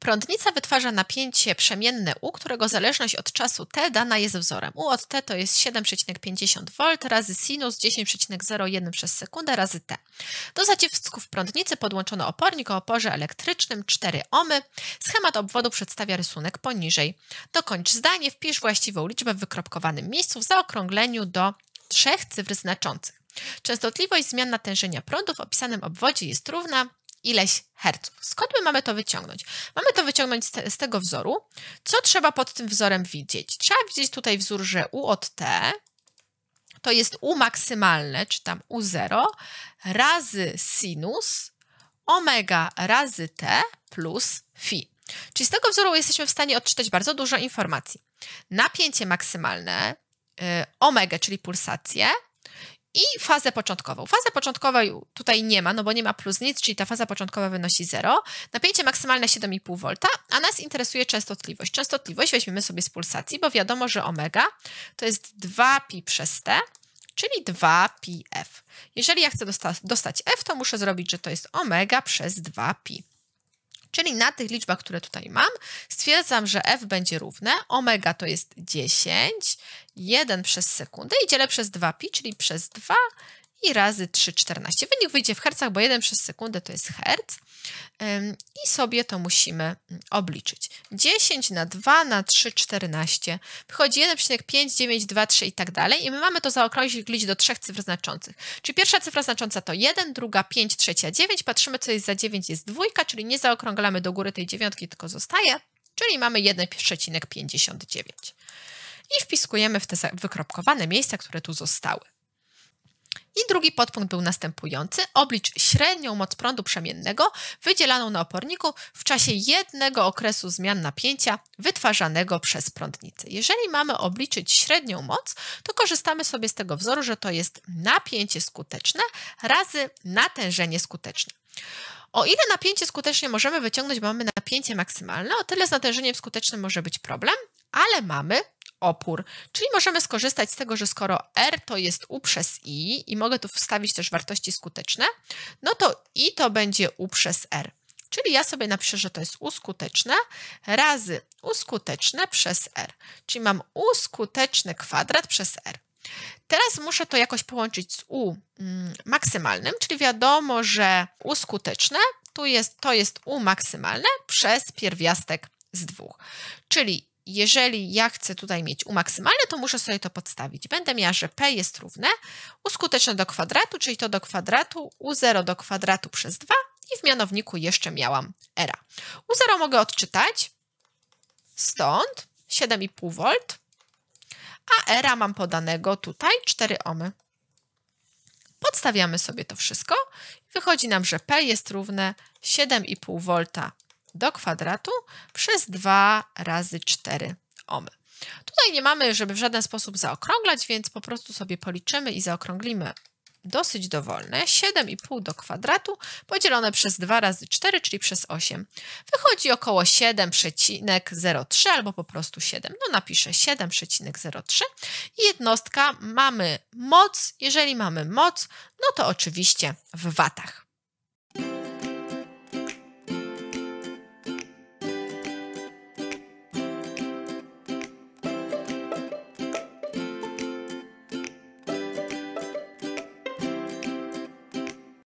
Prądnica wytwarza napięcie przemienne U, którego zależność od czasu T dana jest wzorem. U od T to jest 7,50 V razy sinus 10,01 przez sekundę razy T. Do zacisków prądnicy podłączono opornik o oporze elektrycznym 4 ohmy. Schemat obwodu przedstawia rysunek poniżej. Dokończ zdanie, wpisz właściwą liczbę w wykropkowanym miejscu w zaokrągleniu do trzech cyfr znaczących. Częstotliwość zmian natężenia prądu w opisanym obwodzie jest równa ileś herców. Skąd my mamy to wyciągnąć? Mamy to wyciągnąć z, te, z, tego wzoru. Co trzeba pod tym wzorem widzieć? Trzeba widzieć tutaj wzór, że U od T to jest U maksymalne, czy tam U0 razy sinus omega razy T plus phi. Czyli z tego wzoru jesteśmy w stanie odczytać bardzo dużo informacji. Napięcie maksymalne, y, omega, czyli pulsację, i fazę początkową. Fazę początkowej tutaj nie ma, no bo nie ma plus nic, czyli ta faza początkowa wynosi 0. Napięcie maksymalne 7,5 V, a nas interesuje częstotliwość. Częstotliwość weźmiemy sobie z pulsacji, bo wiadomo, że omega to jest 2pi przez t, czyli 2πf. Jeżeli ja chcę dosta dostać f, to muszę zrobić, że to jest omega przez 2pi. Czyli na tych liczbach, które tutaj mam, stwierdzam, że f będzie równe. Omega to jest 10 1 przez sekundę i dzielę przez 2pi, czyli przez 2 i razy 3, 14. Wynik wyjdzie w hercach, bo 1 przez sekundę to jest herc i sobie to musimy mm, obliczyć. 10 na 2 na 3, 14 wychodzi 1,5, 9, 2, 3 i tak dalej i my mamy to zaokrąglić do trzech cyfr znaczących. Czyli pierwsza cyfra znacząca to 1, druga 5, trzecia 9. Patrzymy co jest za 9, jest dwójka, czyli nie zaokrąglamy do góry tej dziewiątki, tylko zostaje, czyli mamy 1,59 i wpiskujemy w te wykropkowane miejsca, które tu zostały. I drugi podpunkt był następujący. Oblicz średnią moc prądu przemiennego wydzielaną na oporniku w czasie jednego okresu zmian napięcia wytwarzanego przez prądnicę. Jeżeli mamy obliczyć średnią moc, to korzystamy sobie z tego wzoru, że to jest napięcie skuteczne razy natężenie skuteczne. O ile napięcie skutecznie możemy wyciągnąć, bo mamy napięcie maksymalne, o tyle z natężeniem skutecznym może być problem, ale mamy opór. Czyli możemy skorzystać z tego, że skoro R to jest U przez I i mogę tu wstawić też wartości skuteczne, no to I to będzie U przez R. Czyli ja sobie napiszę, że to jest U skuteczne razy U skuteczne przez R. Czyli mam U skuteczny kwadrat przez R. Teraz muszę to jakoś połączyć z U mm, maksymalnym, czyli wiadomo, że U skuteczne tu jest, to jest U maksymalne przez pierwiastek z dwóch. Czyli jeżeli ja chcę tutaj mieć u maksymalne, to muszę sobie to podstawić. Będę miała, że p jest równe u skuteczne do kwadratu, czyli to do kwadratu u0 do kwadratu przez 2 i w mianowniku jeszcze miałam era. U0 mogę odczytać stąd 7,5 V, a era mam podanego tutaj 4 ohmy. Podstawiamy sobie to wszystko. Wychodzi nam, że P jest równe 7,5 V do kwadratu przez 2 razy 4 omy. Tutaj nie mamy, żeby w żaden sposób zaokrąglać, więc po prostu sobie policzymy i zaokrąglimy dosyć dowolne, 7,5 do kwadratu podzielone przez 2 razy 4, czyli przez 8. Wychodzi około 7,03 albo po prostu 7. No napiszę 7,03 i jednostka mamy moc. Jeżeli mamy moc, no to oczywiście w watach.